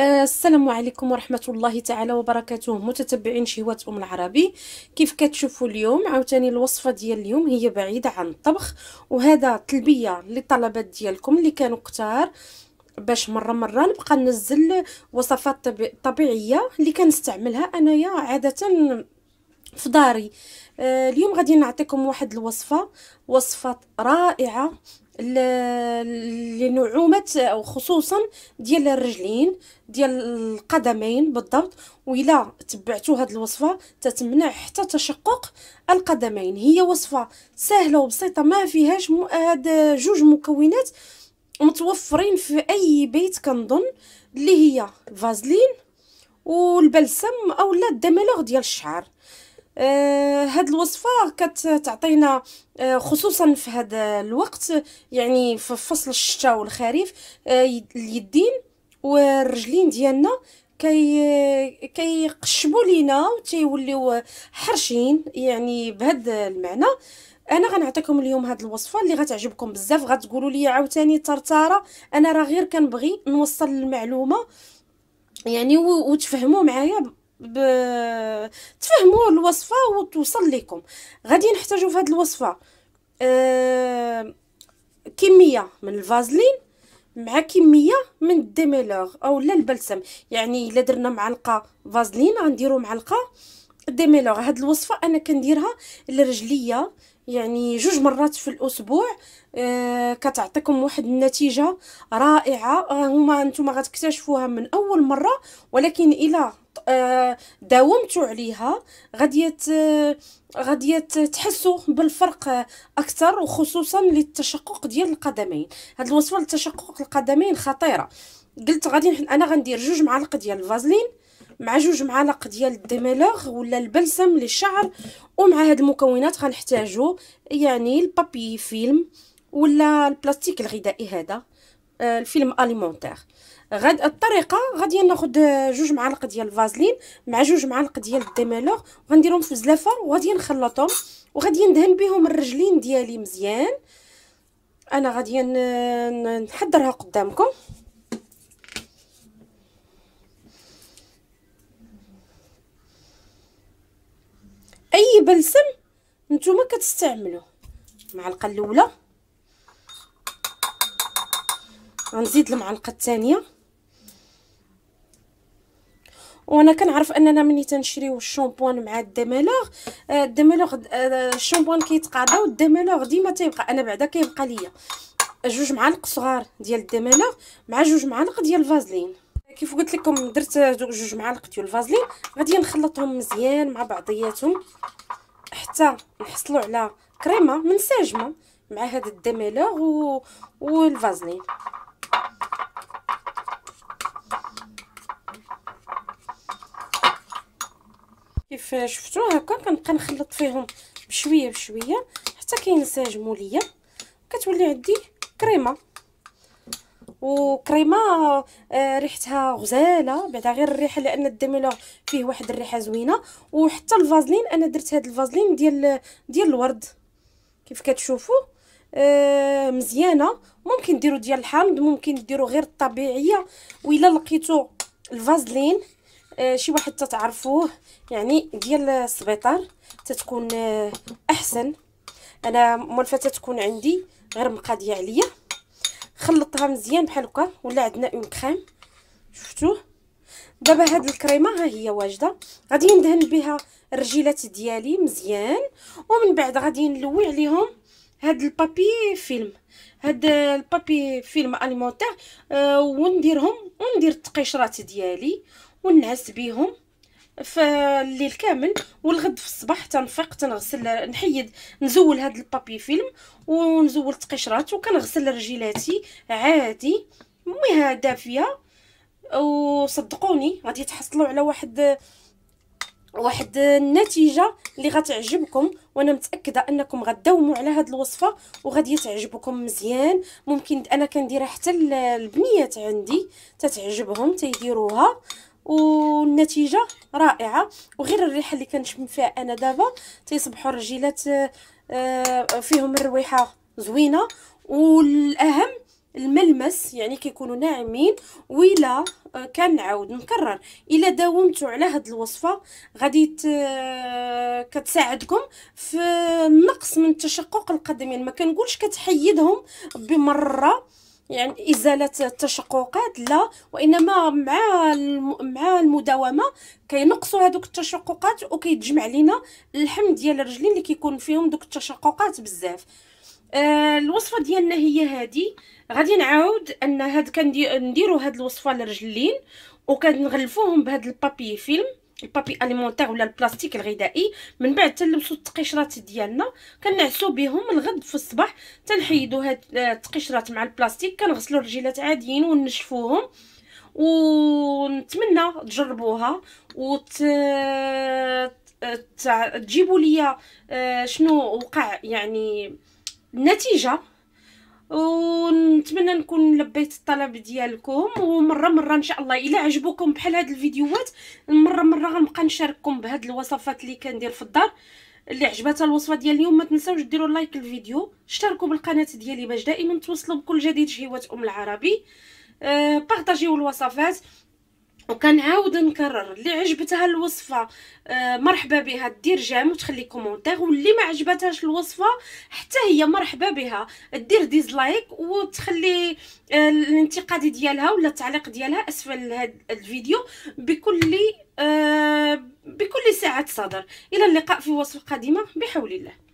آه، السلام عليكم ورحمه الله تعالى وبركاته متتبعين شهوات ام العربي كيف كتشوفوا اليوم عاوتاني الوصفه ديال اليوم هي بعيده عن الطبخ وهذا تلبيه للطلبات ديالكم اللي كانوا كتار باش مره مره نبقى ننزل وصفات طبيعيه اللي كنستعملها انايا عاده في داري آه، اليوم غادي نعطيكم واحد الوصفه وصفه رائعه لنعومه وخصوصا ديال الرجلين ديال القدمين بالضبط وإلا تبعتوا هذه الوصفه تتمنع حتى تشقق القدمين هي وصفه سهله وبسيطه ما فيهاش هاد جوج مكونات متوفرين في اي بيت كنظن اللي هي فازلين والبلسم اولا الدملوغ ديال الشعر آه، هاد الوصفه كتعطينا آه، خصوصا في هذا الوقت يعني في فصل الشتاء والخريف آه، اليدين والرجلين ديالنا كي كيقشبوا لينا وتيوليو حرشين يعني بهاد المعنى انا غنعطيكم اليوم هاد الوصفه اللي غتعجبكم بزاف غتقولوا لي عاوتاني طرطاره انا راه غير كنبغي نوصل المعلومه يعني وتفهموا معايا ب... تفهموا الوصفه وتوصل لكم غادي نحتاجوا في هذه الوصفه أه... كميه من الفازلين مع كميه من الديميلور او لا البلسم يعني الا درنا معلقه فازلين غنديروا معلقه ديميلور هاد الوصفه انا كنديرها لرجليه يعني جوج مرات في الاسبوع آه كتعطيكم واحد النتيجه رائعه آه هما نتوما غتكتشفوها من اول مره ولكن الى آه، داومتوا عليها غادي آه، غادي تحسوا بالفرق اكثر وخصوصا للتشقق ديال القدمين هاد الوصفه للتشقق القدمين خطيره قلت غادي انا غندير جوج معالق ديال الفازلين مع جوج معالق ديال الديميلوغ ولا البلسم للشعر ومع هاد المكونات غنحتاجو يعني البابي فيلم ولا البلاستيك الغذائي هذا آه، الفيلم اليمونتير غاد الطريقه غادي ناخذ جوج معالق ديال الفازلين مع جوج معالق ديال الديميلور وغنديرهم في زلافه وغادي نخلطهم وغادي ندهن بهم الرجلين ديالي مزيان انا غادي نحضرها قدامكم اي بلسم نتوما كتستعملوه المعلقه الاولى غنزيد المعلقه الثانيه وانا كنعرف اننا ملي تنشريو الشامبوان مع الدمالوغ الدمالوغ آه، آه، الشامبوان كيتقاضى والدمالوغ ديما تيبقى انا بعدا كيبقى ليا جوج معالق صغار ديال الدمالوغ مع جوج معالق ديال الفازلين كيف قلت لكم درت جوج معالق ديال الفازلين غادي نخلطهم مزيان مع بعضياتهم حتى نحصلوا على كريمه منسجمه مع هذا الدمالوغ و... والفازلين كيف شفتوا هكا كنبقى نخلط فيهم بشويه بشويه حتى كينسجموا ليا كتولي عندي كريمه وكريمه آه، ريحتها غزاله بعدا غير الريحه لان الدميلور فيه واحد الريحه زوينه وحتى الفازلين انا درت هذا الفازلين ديال ديال الورد كيف كتشوفوا آه، مزيانه ممكن ديروا ديال الحامض ممكن ديروا غير الطبيعيه و الا لقيتوا الفازلين آه شي واحد تتعرفوه يعني ديال السبيطار تتكون آه احسن انا ملفه تتكون عندي غير مقاديه عليا خلطتها مزيان بحال هكا ولا عندنا اون كريم شفتوه دابا هاد الكريمه ها هي واجده غادي ندهن بها الرجيلات ديالي مزيان ومن بعد غادي نلوي عليهم هاد البابي فيلم هاد البابي فيلم اليمونتير آه ونديرهم وندير التقشرات ديالي ونعس بيهم فالليل كامل والغد في الصباح تنفيق تنغسل نحيد نزول هاد البابي فيلم ونزول التقشرات وكنغسل رجيلاتي عادي ميها دافيه وصدقوني غادي تحصلوا على واحد واحد النتيجه اللي غتعجبكم وانا متاكده انكم غداوموا على هاد الوصفه وغادي تعجبكم مزيان ممكن انا كنديرها حتى البنيات عندي تتعجبهم تيديروها والنتيجه رائعه وغير الريحه اللي كنشم فيها انا دابا تيصبحوا الرجيلات آه، آه، فيهم الرويحه زوينه والاهم الملمس يعني كيكونوا ناعمين ولا آه، كنعاود نكرر الا داومتوا على هاد الوصفه غادي كتساعدكم في النقص من تشقق القدمين ما كنقولش كتحيدهم بمره يعني ازاله التشققات لا وانما مع مع المداومه كينقصوا هذوك التشققات وكيتجمع لينا اللحم ديال الرجلين اللي كيكون فيهم دوك التشققات بزاف آه الوصفه ديالنا هي هذه غادي نعاود ان هاد كنديروا هاد الوصفه للرجلين وكنغلفوهم بهاد البابي فيلم البابي اليمونتير ولا البلاستيك الغذائي من بعد تلبسوا التقشرات ديالنا كنعسوا بهم الغد في الصباح تنحيدوا هاد التقشرات مع البلاستيك كنغسلوا الرجيلات عاديين ونشفوهم ونتمنى تجربوها وت تجيبوا ليا آه، شنو وقع يعني النتيجه ونتمنى نكون لبيت الطلب ديالكم ومره مره ان شاء الله الا عجبوكم بحال هاد الفيديوهات مره مره غنبقى نشارككم بهاد الوصفات اللي كندير في الدار اللي عجباتها الوصفه ديال اليوم ما تنساوش ديروا لايك للفيديو اشتركوا بالقناه ديالي باش دائما توصلوا بكل جديد شهيوات ام العربي أه بارطاجيو الوصفات وكنعاود نكرر اللي عجبتها الوصفه آه، مرحبا بها دير جيم وتخلي كومونتير واللي ما عجبتهاش الوصفه حتى هي مرحبا بها دير ديزلايك وتخلي آه، الانتقاد ديالها ولا التعليق ديالها اسفل هذا الفيديو بكل آه، بكل ساعه صدر الى اللقاء في وصفه قادمه بحول الله